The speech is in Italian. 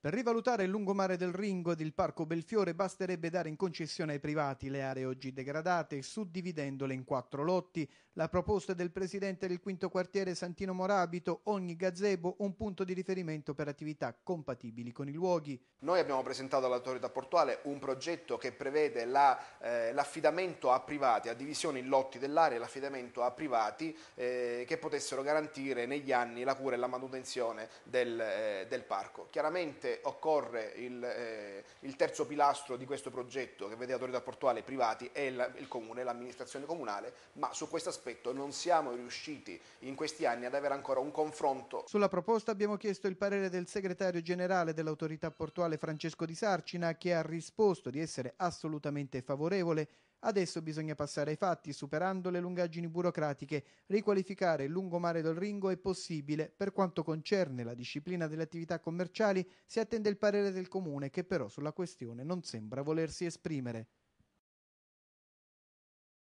Per rivalutare il lungomare del Ringo ed il Parco Belfiore basterebbe dare in concessione ai privati le aree oggi degradate, suddividendole in quattro lotti. La proposta del presidente del quinto quartiere Santino Morabito, ogni gazebo un punto di riferimento per attività compatibili con i luoghi. Noi abbiamo presentato all'autorità portuale un progetto che prevede l'affidamento la, eh, a privati, a divisione in lotti dell'area, l'affidamento a privati eh, che potessero garantire negli anni la cura e la manutenzione del, eh, del parco. Chiaramente sicuramente occorre il, eh, il, terzo pilastro di questo progetto che vede autorità portuale privati è il, il comune, l'amministrazione comunale, ma su questo aspetto non siamo riusciti in questi anni ad avere ancora un confronto. Sulla proposta abbiamo chiesto il parere del segretario generale dell'autorità portuale Francesco Di Sarcina che ha risposto di essere assolutamente favorevole Adesso bisogna passare ai fatti, superando le lungaggini burocratiche. Riqualificare il lungomare del Ringo è possibile. Per quanto concerne la disciplina delle attività commerciali, si attende il parere del comune, che però sulla questione non sembra volersi esprimere.